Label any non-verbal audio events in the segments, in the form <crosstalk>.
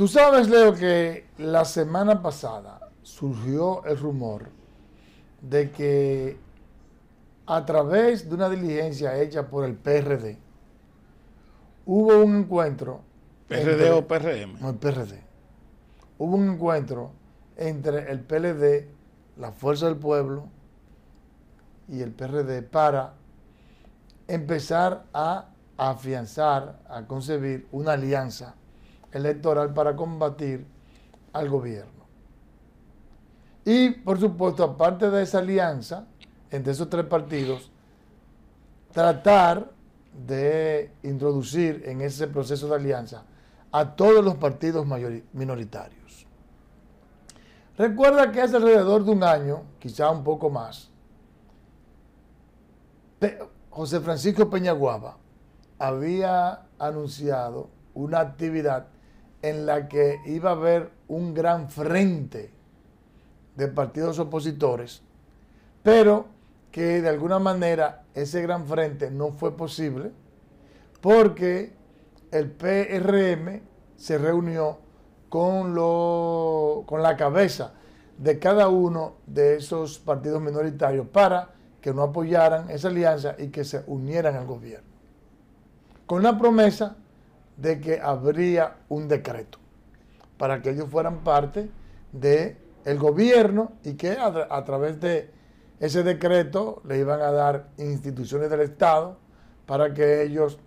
Tú sabes, Leo, que la semana pasada surgió el rumor de que a través de una diligencia hecha por el PRD, hubo un encuentro. ¿PRD o PRM? No, el PRD. Hubo un encuentro entre el PLD, la Fuerza del Pueblo y el PRD para empezar a afianzar, a concebir una alianza electoral para combatir al gobierno. Y, por supuesto, aparte de esa alianza entre esos tres partidos, tratar de introducir en ese proceso de alianza a todos los partidos minoritarios. Recuerda que hace alrededor de un año, quizá un poco más, José Francisco Peñaguaba había anunciado una actividad en la que iba a haber un gran frente de partidos opositores, pero que de alguna manera ese gran frente no fue posible porque el PRM se reunió con, lo, con la cabeza de cada uno de esos partidos minoritarios para que no apoyaran esa alianza y que se unieran al gobierno. Con la promesa de que habría un decreto para que ellos fueran parte del el gobierno y que a través de ese decreto le iban a dar instituciones del Estado para que ellos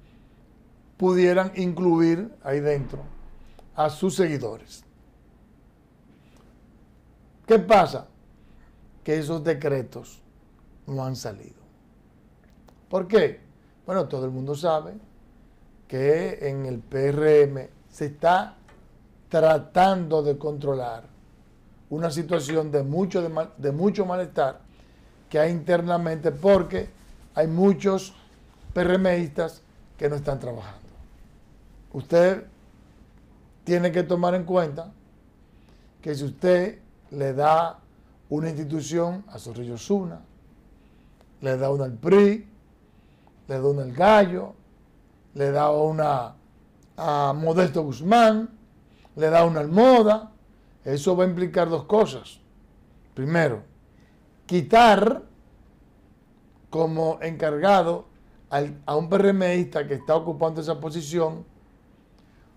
pudieran incluir ahí dentro a sus seguidores. ¿Qué pasa? Que esos decretos no han salido. ¿Por qué? Bueno, todo el mundo sabe que en el PRM se está tratando de controlar una situación de mucho, de, mucho malestar que hay internamente porque hay muchos PRMistas que no están trabajando. Usted tiene que tomar en cuenta que si usted le da una institución a Sorrillo Suna, le da una al PRI, le da una al Gallo, le da una a Modesto Guzmán, le da una almohada. Eso va a implicar dos cosas. Primero, quitar como encargado a un PRMista que está ocupando esa posición,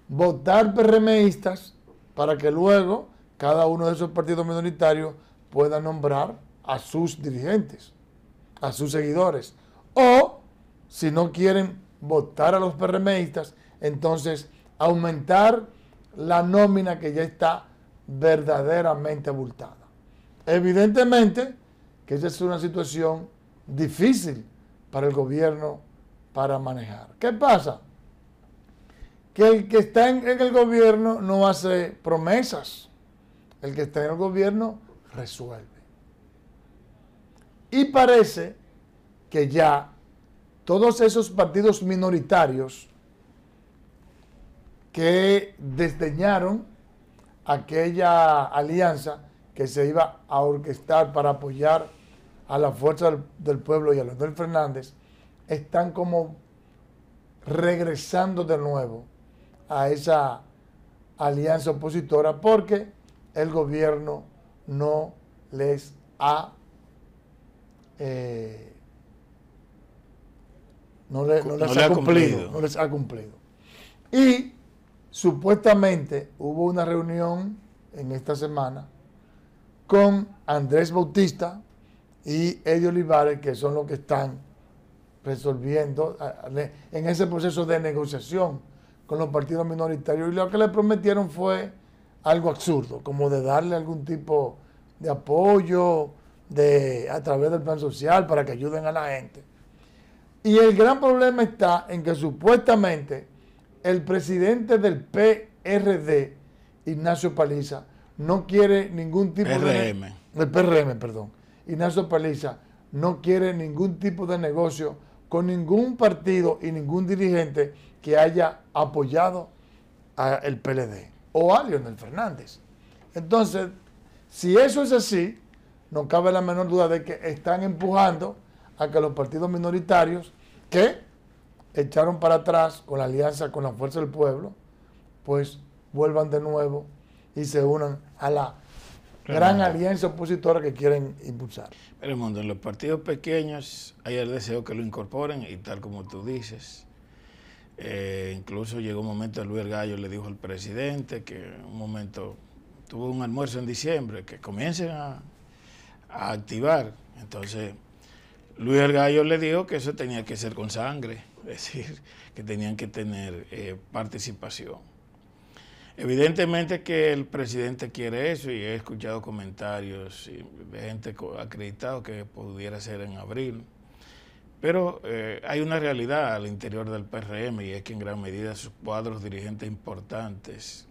votar PRMistas para que luego cada uno de esos partidos minoritarios pueda nombrar a sus dirigentes, a sus seguidores. O si no quieren votar a los PRMistas, entonces aumentar la nómina que ya está verdaderamente abultada. Evidentemente que esa es una situación difícil para el gobierno para manejar. ¿Qué pasa? Que el que está en, el gobierno no hace promesas. El que está en el gobierno resuelve. Y parece que ya todos esos partidos minoritarios que desdeñaron aquella alianza que se iba a orquestar para apoyar a la fuerza del, pueblo y a Leonel Fernández, están como regresando de nuevo a esa alianza opositora porque el gobierno no les ha eh, no, les ha, cumplido, les ha cumplido. Y supuestamente hubo una reunión en esta semana con Andrés Bautista y Eddie Olivares, que son los que están resolviendo en ese proceso de negociación con los partidos minoritarios. Y lo que le prometieron fue algo absurdo, como de darle algún tipo de apoyo de, a través del plan social para que ayuden a la gente. Y el gran problema está en que supuestamente el presidente del PRD, Ignacio Paliza, no quiere ningún tipo de... PRM, perdón. Ignacio Paliza no quiere ningún tipo de negocio con ningún partido y ningún dirigente que haya apoyado al PLD o a Leonel Fernández. Entonces, si eso es así, no cabe la menor duda de que están empujando a que los partidos minoritarios que echaron para atrás con la alianza con la fuerza del pueblo, pues vuelvan de nuevo y se unan a la gran alianza opositora que quieren impulsar. Pero mundo, en los partidos pequeños hay el deseo que lo incorporen y tal como tú dices. Eh, incluso llegó un momento, Luis Gallo le dijo al presidente que un momento tuvo un almuerzo en diciembre, que comiencen a, a activar. Entonces, Luis Argallo le dijo que eso tenía que ser con sangre, <laughs> es decir, que tenían que tener eh, participación. Evidentemente que el presidente quiere eso y he escuchado comentarios de gente acreditado que pudiera ser en abril. Pero eh, hay una realidad al interior del PRM y es que en gran medida sus cuadros dirigentes importantes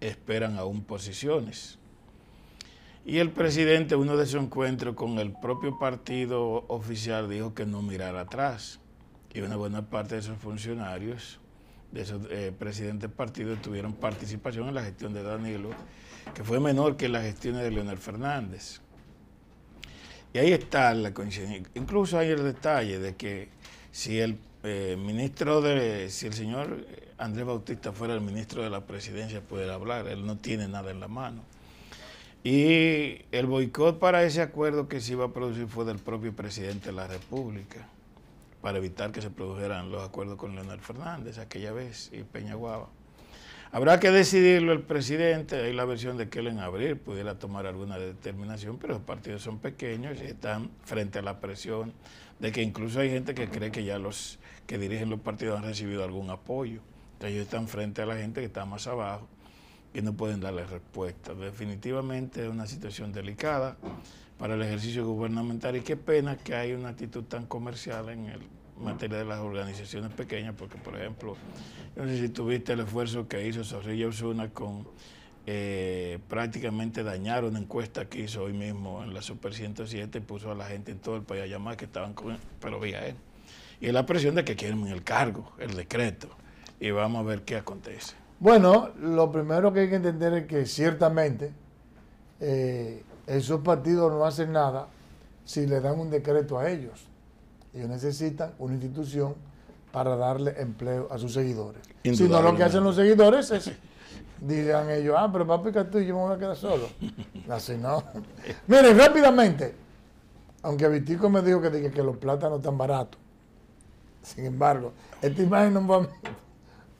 esperan aún posiciones. Y el presidente, uno de sus encuentros con el propio partido oficial, dijo que no mirara atrás. Y una buena parte de esos funcionarios, de esos eh, presidentes partidos, tuvieron participación en la gestión de Danilo, que fue menor que la gestión de Leonel Fernández. Y ahí está la coincidencia. Incluso hay el detalle de que si el eh, ministro de, si el señor eh, Andrés Bautista fuera el ministro de la presidencia, pudiera hablar. Él no tiene nada en la mano. Y el boicot para ese acuerdo que se iba a producir fue del propio presidente de la República, para evitar que se produjeran los acuerdos con Leonel Fernández aquella vez y Peñaguaba. Habrá que decidirlo el presidente, hay la versión de que él en abril pudiera tomar alguna determinación, pero los partidos son pequeños y están frente a la presión de que incluso hay gente que cree que ya los que dirigen los partidos han recibido algún apoyo. Entonces ellos están frente a la gente que está más abajo y no pueden darle respuesta. Definitivamente es una situación delicada para el ejercicio gubernamental y qué pena que hay una actitud tan comercial en el materia de las organizaciones pequeñas, porque por ejemplo, no sé si tuviste el esfuerzo que hizo Zorrilla Osuna con eh, prácticamente dañar una encuesta que hizo hoy mismo en la Super 107 y puso a la gente en todo el país a llamar que estaban con él, pero vía él. Y la presión de que quieren el cargo, el decreto, y vamos a ver qué acontece. Bueno, lo primero que hay que entender es que ciertamente eh, esos partidos no hacen nada si le dan un decreto a ellos. Ellos necesitan una institución para darle empleo a sus seguidores. Si no, lo que hacen los seguidores es, <laughs> dirán ellos, ah, pero papi tú y yo me voy a quedar solo. <laughs> Así no. Miren, rápidamente, aunque Vitico me dijo que, que los plátanos están baratos, sin embargo, esta imagen no va a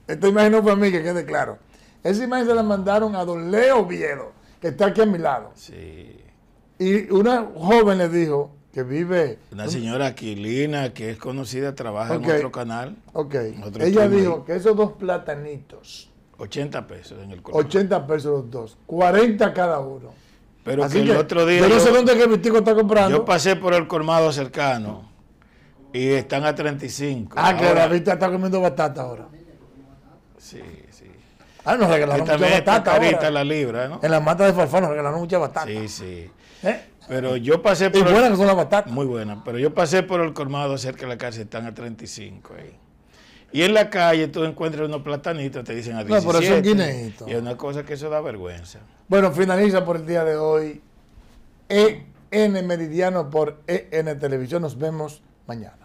esta imagen no fue a mí, que quede claro. Esa imagen se la mandaron a don Leo Viedo, que está aquí a mi lado. Sí. Y una joven le dijo que vive. Una señora Aquilina, que es conocida, trabaja en otro canal. Ok. Ella dijo que esos dos platanitos. 80 pesos en el colmado. 80 pesos los dos. 40 cada uno. Pero que el otro día. Yo no sé dónde es que está comprando. Yo pasé por el colmado cercano y están a 35. Ah, que la vista está comiendo batata ahora. Sí, sí. Ah, nos regalaron mucha batata. la libra, En la mata de Farfán nos regalaron mucha batata. Sí, sí. ¿Eh? Pero yo pasé por. Y buenas que son las batatas. Muy buena. Pero yo pasé por el colmado cerca de la calle, están a 35 ahí. Y en la calle tú encuentras unos platanitos, te dicen a No, Y es una cosa que eso da vergüenza. Bueno, finaliza por el día de hoy. EN Meridiano por EN Televisión. Nos vemos mañana.